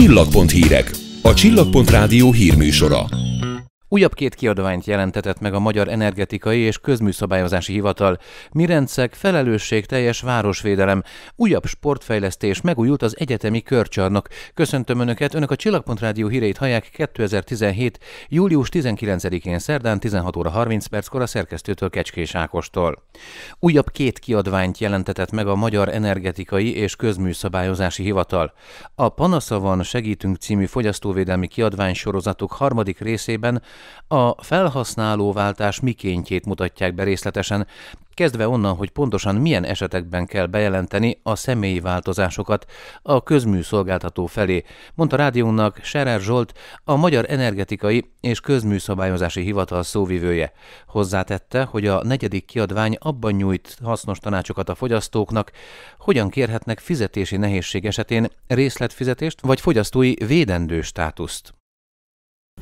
Csillagpont hírek. A Csillagpont Rádió hírműsora. Újabb két kiadványt jelentetett meg a Magyar Energetikai és Közműszabályozási Hivatal. Mirencek felelősség teljes városvédelem, újabb sportfejlesztés, megújult az egyetemi körcsarnok. Köszöntöm Önöket, Önök a Csillagpont Rádió híreit hallják 2017. július 19-én szerdán 16 óra 30 perckor a szerkesztőtől Kecskés Ákostól. Újabb két kiadványt jelentetett meg a Magyar Energetikai és Közműszabályozási Hivatal. A Panasza van segítünk című fogyasztóvédelmi kiadvány sorozatuk harmadik részében a felhasználóváltás mikéntjét mutatják be részletesen, kezdve onnan, hogy pontosan milyen esetekben kell bejelenteni a személyi változásokat a közműszolgáltató felé, mondta rádiónak Serer Zsolt, a Magyar Energetikai és Közműszabályozási Hivatal szóvivője. Hozzátette, hogy a negyedik kiadvány abban nyújt hasznos tanácsokat a fogyasztóknak, hogyan kérhetnek fizetési nehézség esetén részletfizetést vagy fogyasztói védendő státuszt.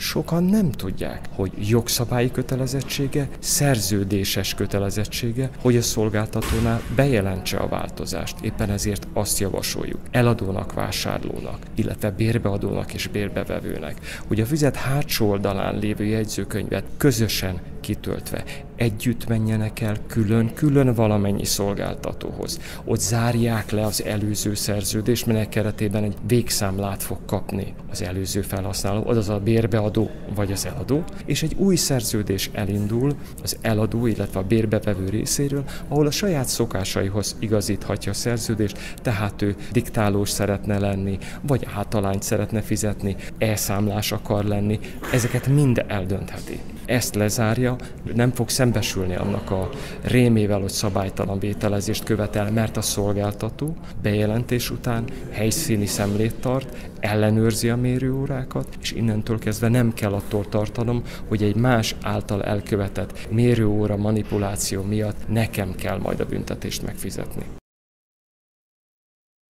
Sokan nem tudják, hogy jogszabályi kötelezettsége, szerződéses kötelezettsége, hogy a szolgáltatónál bejelentse a változást. Éppen ezért azt javasoljuk eladónak, vásárlónak, illetve bérbeadónak és bérbevevőnek, hogy a füzet hátsó oldalán lévő jegyzőkönyvet közösen kitöltve. Együtt menjenek el külön-külön valamennyi szolgáltatóhoz. Ott zárják le az előző szerződést, melynek keretében egy végszámlát fog kapni az előző felhasználó, azaz a bérbeadó vagy az eladó, és egy új szerződés elindul az eladó, illetve a bérbevevő részéről, ahol a saját szokásaihoz igazíthatja a szerződést, tehát ő diktálós szeretne lenni, vagy általányt szeretne fizetni, elszámlás akar lenni, ezeket mind eldöntheti ezt lezárja, nem fog szembesülni annak a rémével, hogy szabálytalan vételezést követel, mert a szolgáltató bejelentés után helyszíni szemlét tart, ellenőrzi a mérőórákat, és innentől kezdve nem kell attól tartanom, hogy egy más által elkövetett mérőóra manipuláció miatt nekem kell majd a büntetést megfizetni.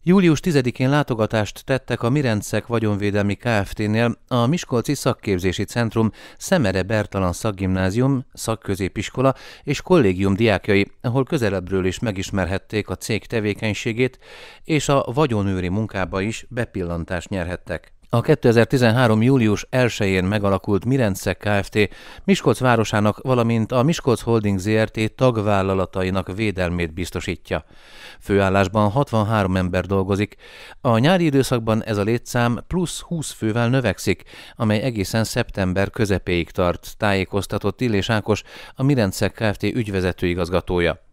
Július 10-én látogatást tettek a Mirencek Vagyonvédelmi Kft-nél a Miskolci Szakképzési Centrum Szemere Bertalan Szakgimnázium, Szakközépiskola és kollégium diákjai, ahol közelebbről is megismerhették a cég tevékenységét, és a vagyonőri munkába is bepillantást nyerhettek. A 2013. július 1-én megalakult Mirence Kft. Miskolc városának, valamint a Miskolc Holding ZRT tagvállalatainak védelmét biztosítja. Főállásban 63 ember dolgozik. A nyári időszakban ez a létszám plusz 20 fővel növekszik, amely egészen szeptember közepéig tart, tájékoztatott Illés Ákos, a Mirence Kft. ügyvezető igazgatója.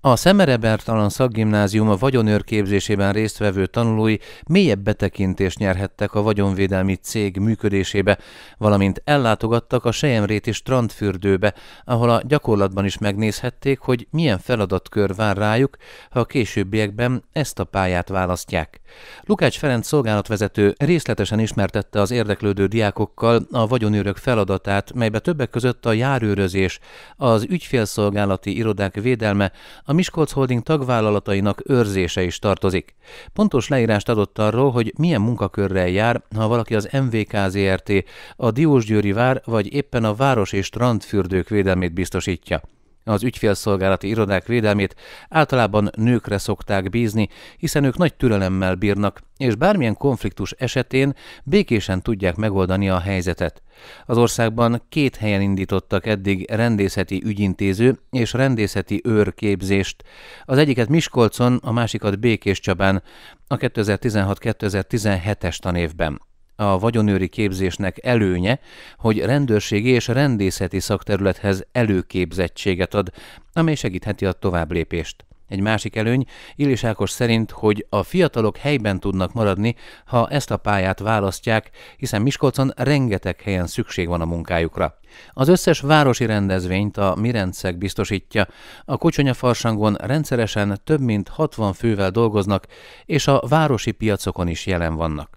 A szemerebertalan szakgimnázium a vagyonőrképzésében résztvevő tanulói mélyebb betekintést nyerhettek a vagyonvédelmi cég működésébe, valamint ellátogattak a Sejemréti strandfürdőbe, ahol a gyakorlatban is megnézhették, hogy milyen feladatkör vár rájuk, ha a későbbiekben ezt a pályát választják. Lukács Ferenc szolgálatvezető részletesen ismertette az érdeklődő diákokkal a vagyonőrök feladatát, melybe többek között a járőrözés, az ügyfélszolgálati irodák védelme, a Miskolc Holding tagvállalatainak őrzése is tartozik. Pontos leírást adott arról, hogy milyen munkakörrel jár, ha valaki az MVK ZRT, a Diósgyőri Vár vagy éppen a Város és Strandfürdők védelmét biztosítja. Az ügyfélszolgálati irodák védelmét általában nőkre szokták bízni, hiszen ők nagy türelemmel bírnak, és bármilyen konfliktus esetén békésen tudják megoldani a helyzetet. Az országban két helyen indítottak eddig rendészeti ügyintéző és rendészeti őrképzést. Az egyiket Miskolcon, a másikat Békés Csabán a 2016-2017-es tanévben a vagyonőri képzésnek előnye, hogy rendőrségi és rendészeti szakterülethez előképzettséget ad, amely segítheti a továbblépést. Egy másik előny Illis Ákos szerint, hogy a fiatalok helyben tudnak maradni, ha ezt a pályát választják, hiszen Miskolcon rengeteg helyen szükség van a munkájukra. Az összes városi rendezvényt a Mirencek biztosítja. A Kocsonya farsangon rendszeresen több mint 60 fővel dolgoznak, és a városi piacokon is jelen vannak.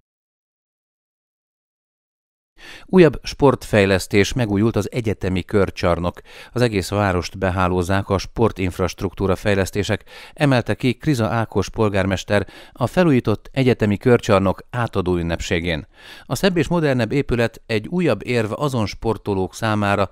Újabb sportfejlesztés megújult az egyetemi körcsarnok. Az egész várost behálózzák a sportinfrastruktúra fejlesztések, emelte ki Kriza Ákos polgármester a felújított egyetemi körcsarnok átadó ünnepségén. A szebb és modernebb épület egy újabb érv azon sportolók számára,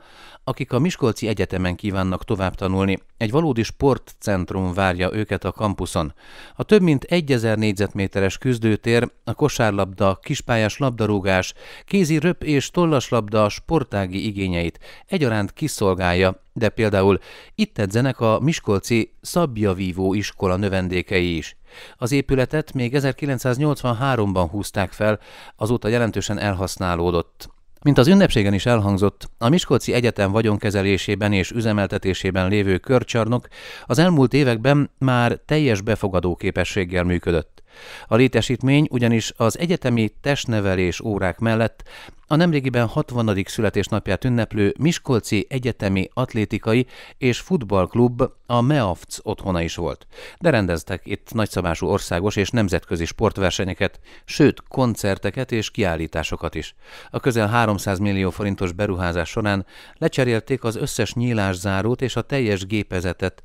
akik a Miskolci Egyetemen kívánnak tovább tanulni. Egy valódi sportcentrum várja őket a kampuszon. A több mint 1000 négyzetméteres küzdőtér, a kosárlabda, kispályás labdarúgás, kézi röp és tollaslabda sportági igényeit egyaránt kiszolgálja, de például itt edzenek a Miskolci Szabjavívó iskola növendékei is. Az épületet még 1983-ban húzták fel, azóta jelentősen elhasználódott. Mint az ünnepségen is elhangzott, a Miskolci Egyetem vagyonkezelésében és üzemeltetésében lévő körcsarnok az elmúlt években már teljes befogadó képességgel működött. A létesítmény ugyanis az egyetemi testnevelés órák mellett a nemrégiben 60. születésnapját ünneplő Miskolci Egyetemi Atlétikai és Futballklub a MEAFC otthona is volt, de rendeztek itt nagyszabású országos és nemzetközi sportversenyeket, sőt koncerteket és kiállításokat is. A közel 300 millió forintos beruházás során lecserélték az összes nyílászárót és a teljes gépezetet,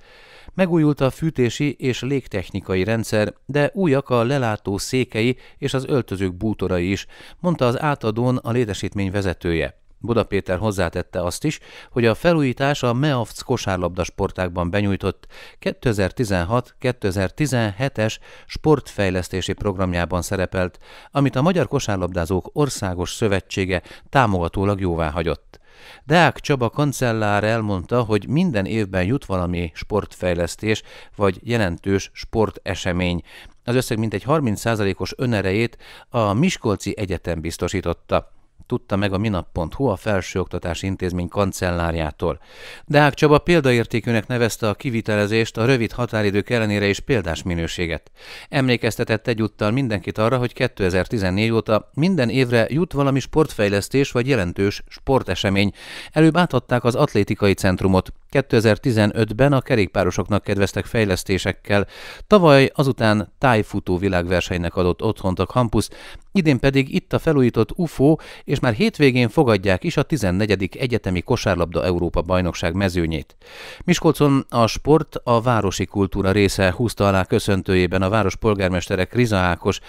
Megújult a fűtési és légtechnikai rendszer, de újak a a lelátó székei és az öltözők bútorai is, mondta az átadón a létesítmény vezetője. Buda Péter hozzátette azt is, hogy a felújítás a MEAFC kosárlabda sportákban benyújtott 2016-2017-es sportfejlesztési programjában szerepelt, amit a Magyar Kosárlabdázók Országos Szövetsége támogatólag jóvá hagyott. Deák Csaba kancellár elmondta, hogy minden évben jut valami sportfejlesztés vagy jelentős sportesemény, az összeg mintegy 30%-os önerejét a Miskolci Egyetem biztosította tudta meg a minap.hu a felsőoktatási intézmény kancellárjától. Deák Csaba példaértékűnek nevezte a kivitelezést, a rövid határidők ellenére is példás minőséget. Emlékeztetett egyúttal mindenkit arra, hogy 2014 óta minden évre jut valami sportfejlesztés vagy jelentős sportesemény. Előbb átadták az atlétikai centrumot, 2015-ben a kerékpárosoknak kedveztek fejlesztésekkel, tavaly azután tájfutó világversenynek adott otthont a kampusz, idén pedig itt a felújított UFO, és már hétvégén fogadják is a 14. Egyetemi Kosárlabda Európa Bajnokság mezőnyét. Miskolcon a sport a városi kultúra része húzta alá köszöntőjében a város polgármestere Kriza Ákos,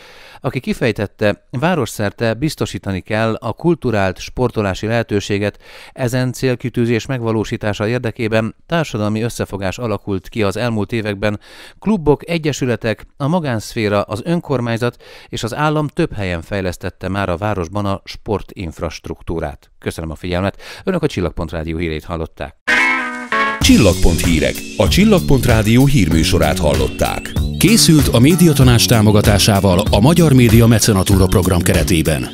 aki kifejtette, városszerte biztosítani kell a kulturált sportolási lehetőséget ezen célkitűzés megvalósítása érdekében, körében társadalmi összefogás alakult ki az elmúlt években, klubok, egyesületek, a magánszféra, az önkormányzat és az állam több helyen fejlesztette már a városban a sportinfrastruktúrát. Köszönöm a figyelmet, Önök a Csillagpont Rádió hírét hallották. Csillagpont hírek. A Csillagpont Rádió hírműsorát hallották. Készült a médiatanács támogatásával a Magyar Média Mecenatúra program keretében.